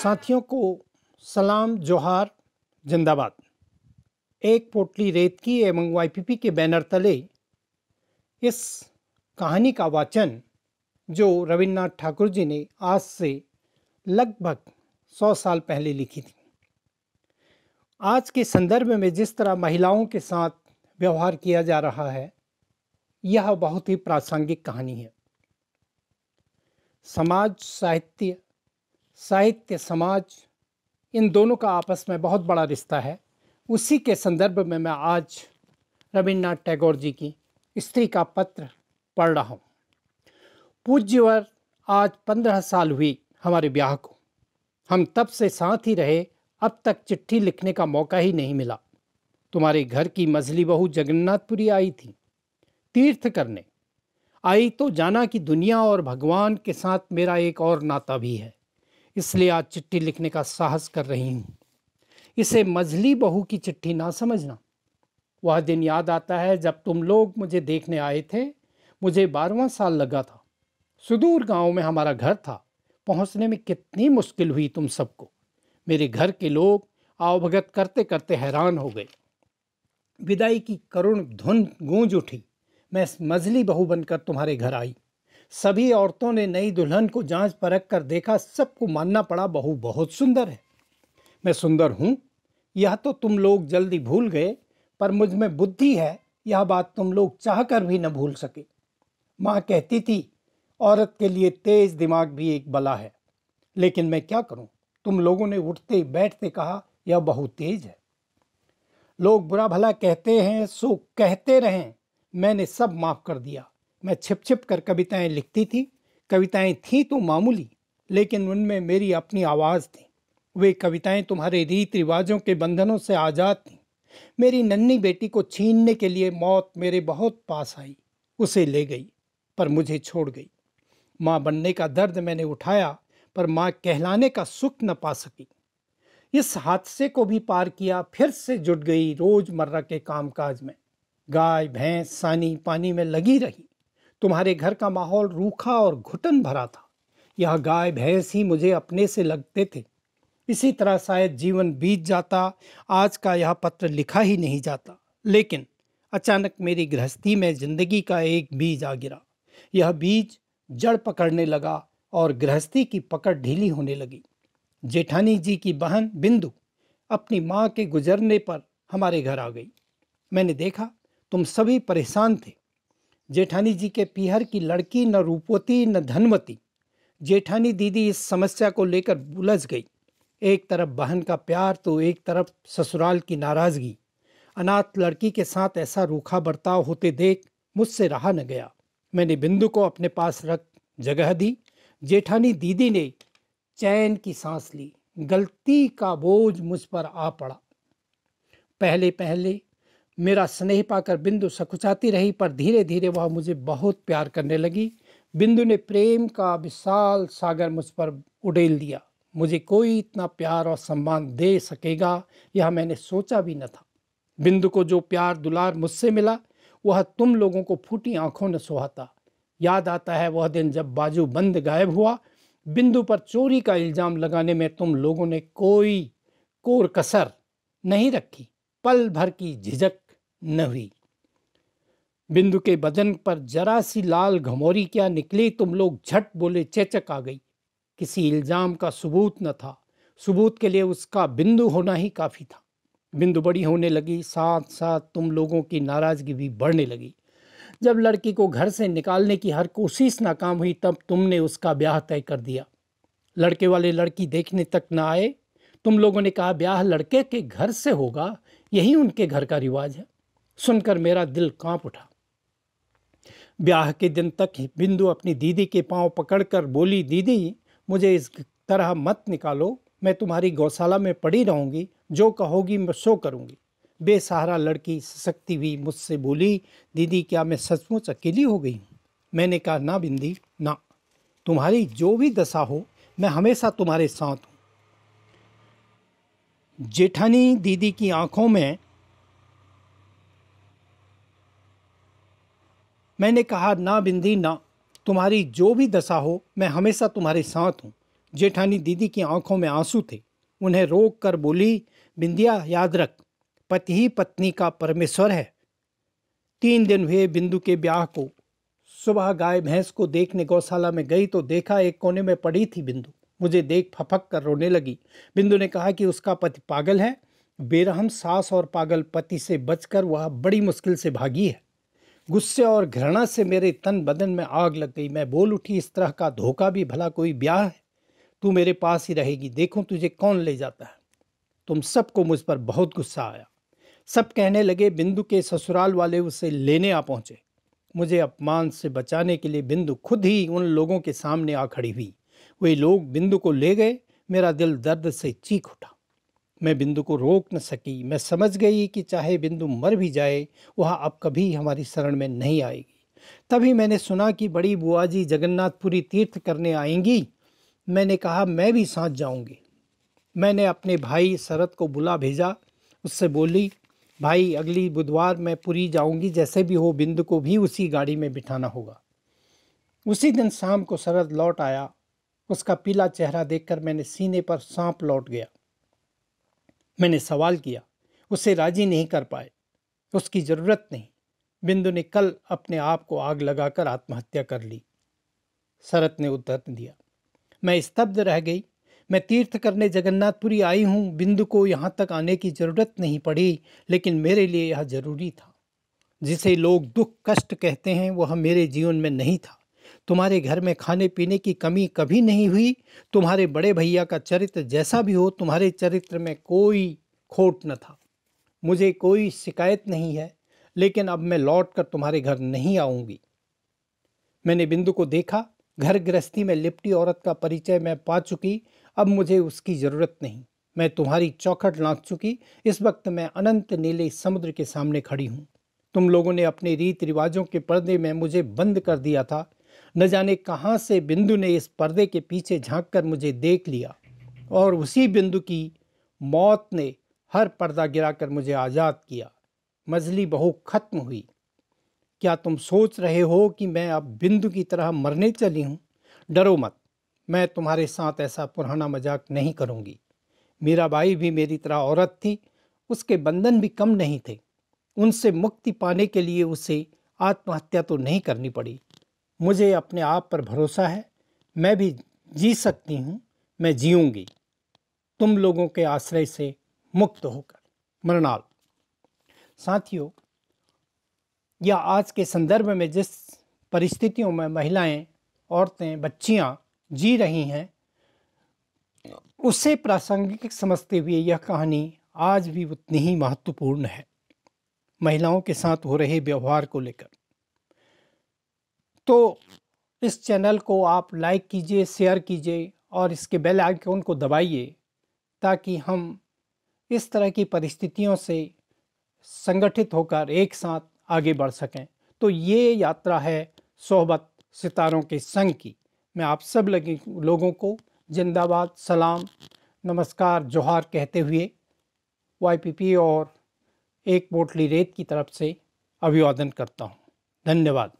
साथियों को सलाम जोहार जिंदाबाद एक पोटली रेत की एवं वाईपीपी के बैनर तले इस कहानी का वाचन जो रविन्द्रनाथ ठाकुर जी ने आज से लगभग सौ साल पहले लिखी थी आज के संदर्भ में जिस तरह महिलाओं के साथ व्यवहार किया जा रहा है यह बहुत ही प्रासंगिक कहानी है समाज साहित्य साहित्य समाज इन दोनों का आपस में बहुत बड़ा रिश्ता है उसी के संदर्भ में मैं आज रविन्द्रनाथ टैगोर जी की स्त्री का पत्र पढ़ रहा हूँ पूज्यवर आज पंद्रह साल हुई हमारे ब्याह को हम तब से साथ ही रहे अब तक चिट्ठी लिखने का मौका ही नहीं मिला तुम्हारे घर की मझली बहू जगन्नाथपुरी आई थी तीर्थ करने आई तो जाना कि दुनिया और भगवान के साथ मेरा एक और नाता भी है इसलिए आज चिट्ठी लिखने का साहस कर रही हूँ इसे मझली बहू की चिट्ठी ना समझना वह दिन याद आता है जब तुम लोग मुझे देखने आए थे मुझे बारवा साल लगा था सुदूर गांव में हमारा घर था पहुंचने में कितनी मुश्किल हुई तुम सबको मेरे घर के लोग आवभगत करते करते हैरान हो गए विदाई की करुण धुन गूंज उठी मैं मजली बहू बनकर तुम्हारे घर आई सभी औरतों ने नई दुल्हन को जांच परख कर देखा सबको मानना पड़ा बहू बहुत सुंदर है मैं सुंदर हूँ यह तो तुम लोग जल्दी भूल गए पर मुझ में बुद्धि है यह बात तुम लोग चाह कर भी न भूल सके माँ कहती थी औरत के लिए तेज दिमाग भी एक बला है लेकिन मैं क्या करूँ तुम लोगों ने उठते बैठते कहा यह बहुत तेज है लोग बुरा भला कहते हैं सो कहते रहें मैंने सब माफ़ कर दिया मैं छिप छिप कर कविताएं लिखती थी कविताएं थीं तो मामूली लेकिन उनमें मेरी अपनी आवाज़ थी वे कविताएं तुम्हारे रीत रिवाजों के बंधनों से आज़ाद थीं मेरी नन्ही बेटी को छीनने के लिए मौत मेरे बहुत पास आई उसे ले गई पर मुझे छोड़ गई माँ बनने का दर्द मैंने उठाया पर माँ कहलाने का सुख न पा सकी इस हादसे को भी पार किया फिर से जुट गई रोजमर्रा के कामकाज में गाय भैंस सानी पानी में लगी रही तुम्हारे घर का माहौल रूखा और घुटन भरा था यह गाय भैंस ही मुझे अपने से लगते थे इसी तरह शायद जीवन बीत जाता आज का यह पत्र लिखा ही नहीं जाता लेकिन अचानक मेरी गृहस्थी में जिंदगी का एक बीज आ गिरा यह बीज जड़ पकड़ने लगा और गृहस्थी की पकड़ ढीली होने लगी जेठानी जी की बहन बिंदु अपनी माँ के गुजरने पर हमारे घर आ गई मैंने देखा तुम सभी परेशान थे जेठानी जी के पीहर की लड़की न रूपवती न धनवती जेठानी दीदी इस समस्या को लेकर बुलझ गई एक तरफ बहन का प्यार तो एक तरफ ससुराल की नाराज़गी अनाथ लड़की के साथ ऐसा रूखा बर्ताव होते देख मुझसे रहा न गया मैंने बिंदु को अपने पास रख जगह दी जेठानी दीदी ने चैन की सांस ली गलती का बोझ मुझ पर आ पड़ा पहले पहले मेरा स्नेह पाकर बिंदु सकुचाती रही पर धीरे धीरे वह मुझे बहुत प्यार करने लगी बिंदु ने प्रेम का विशाल सागर मुझ पर उडेल दिया मुझे कोई इतना प्यार और सम्मान दे सकेगा यह मैंने सोचा भी न था बिंदु को जो प्यार दुलार मुझसे मिला वह तुम लोगों को फूटी आंखों ने सुहाता याद आता है वह दिन जब बाजू बंद गायब हुआ बिंदु पर चोरी का इल्ज़ाम लगाने में तुम लोगों ने कोई कोर कसर नहीं रखी पल भर की झिझक न हुई बिंदु के बदन पर जरा सी लाल घमोरी क्या निकली तुम लोग झट बोले चेचक आ गई किसी इल्ज़ाम का सबूत न था सबूत के लिए उसका बिंदु होना ही काफ़ी था बिंदु बड़ी होने लगी साथ साथ तुम लोगों की नाराज़गी भी बढ़ने लगी जब लड़की को घर से निकालने की हर कोशिश नाकाम हुई तब तुमने उसका ब्याह तय कर दिया लड़के वाले लड़की देखने तक ना आए तुम लोगों ने कहा ब्याह लड़के के घर से होगा यही उनके घर का रिवाज है सुनकर मेरा दिल कांप उठा ब्याह के दिन तक बिंदु अपनी दीदी के पांव पकड़कर बोली दीदी मुझे इस तरह मत निकालो मैं तुम्हारी गौशाला में पड़ी रहूँगी जो कहोगी मैं सो करूँगी बेसहारा लड़की सशक्ति हुई मुझसे बोली दीदी क्या मैं सचमुच अकेली हो गई हूँ मैंने कहा ना बिंदी ना तुम्हारी जो भी दशा हो मैं हमेशा तुम्हारे साथ हूँ जेठानी दीदी की आंखों में मैंने कहा ना बिंदी ना तुम्हारी जो भी दशा हो मैं हमेशा तुम्हारे साथ हूँ जेठानी दीदी की आंखों में आंसू थे उन्हें रोक कर बोली बिंदिया याद रख पति ही पत्नी का परमेश्वर है तीन दिन हुए बिंदु के ब्याह को सुबह गाय भैंस को देखने गौशाला में गई तो देखा एक कोने में पड़ी थी बिंदु मुझे देख फपक कर रोने लगी बिंदु ने कहा कि उसका पति पागल है बेरहम सास और पागल पति से बचकर वह बड़ी मुश्किल से भागी है गुस्से और घृणा से मेरे तन बदन में आग लग गई मैं बोल उठी इस तरह का धोखा भी भला कोई ब्याह है तू मेरे पास ही रहेगी देखो तुझे कौन ले जाता है तुम सबको मुझ पर बहुत गुस्सा आया सब कहने लगे बिंदु के ससुराल वाले उसे लेने आ पहुंचे मुझे अपमान से बचाने के लिए बिंदु खुद ही उन लोगों के सामने आ खड़ी हुई वे लोग बिंदु को ले गए मेरा दिल दर्द से चीख उठा मैं बिंदु को रोक न सकी मैं समझ गई कि चाहे बिंदु मर भी जाए वह अब कभी हमारी शरण में नहीं आएगी तभी मैंने सुना कि बड़ी बुआ जी जगन्नाथपुरी तीर्थ करने आएंगी मैंने कहा मैं भी साथ जाऊंगी मैंने अपने भाई शरद को बुला भेजा उससे बोली भाई अगली बुधवार मैं पुरी जाऊंगी जैसे भी हो बिंद को भी उसी गाड़ी में बिठाना होगा उसी दिन शाम को शरद लौट आया उसका पीला चेहरा देखकर मैंने सीने पर सांप लौट गया मैंने सवाल किया उसे राजी नहीं कर पाए उसकी ज़रूरत नहीं बिंदु ने कल अपने आप को आग लगाकर आत्महत्या कर ली शरत ने उत्तर दिया मैं स्तब्ध रह गई मैं तीर्थ करने जगन्नाथपुरी आई हूँ बिंदु को यहाँ तक आने की जरूरत नहीं पड़ी लेकिन मेरे लिए यह जरूरी था जिसे लोग दुख कष्ट कहते हैं वह मेरे जीवन में नहीं था तुम्हारे घर में खाने पीने की कमी कभी नहीं हुई तुम्हारे बड़े भैया का चरित्र जैसा भी हो तुम्हारे चरित्र में कोई खोट न था मुझे कोई शिकायत नहीं है लेकिन अब मैं लौट कर तुम्हारे घर नहीं आऊंगी मैंने बिंदु को देखा घर गृहस्थी में लिपटी औरत का परिचय मैं पा चुकी अब मुझे उसकी ज़रूरत नहीं मैं तुम्हारी चौखट लाँच चुकी इस वक्त मैं अनंत नीले समुद्र के सामने खड़ी हूँ तुम लोगों ने अपने रीति रिवाजों के पर्दे में मुझे बंद कर दिया था न जाने कहाँ से बिंदु ने इस पर्दे के पीछे झांक कर मुझे देख लिया और उसी बिंदु की मौत ने हर पर्दा गिराकर मुझे आज़ाद किया मजली बहु खत्म हुई क्या तुम सोच रहे हो कि मैं अब बिंदु की तरह मरने चली हूँ डरो मत मैं तुम्हारे साथ ऐसा पुराना मजाक नहीं करूँगी मेरा भाई भी मेरी तरह औरत थी उसके बंधन भी कम नहीं थे उनसे मुक्ति पाने के लिए उसे आत्महत्या तो नहीं करनी पड़ी मुझे अपने आप पर भरोसा है मैं भी जी सकती हूँ मैं जीऊँगी तुम लोगों के आश्रय से मुक्त होकर मृणाल साथियों या आज के संदर्भ में जिस परिस्थितियों में महिलाएं औरतें बच्चियां जी रही हैं उसे प्रासंगिक समझते हुए यह कहानी आज भी उतनी ही महत्वपूर्ण है महिलाओं के साथ हो रहे व्यवहार को लेकर तो इस चैनल को आप लाइक कीजिए शेयर कीजिए और इसके बेल आइकन को दबाइए ताकि हम इस तरह की परिस्थितियों से संगठित होकर एक साथ आगे बढ़ सकें तो ये यात्रा है सोहबत सितारों के संग की मैं आप सब लगे लोगों को जिंदाबाद सलाम नमस्कार जोहार कहते हुए वाईपीपी और एक पोटली रेत की तरफ से अभिवादन करता हूँ धन्यवाद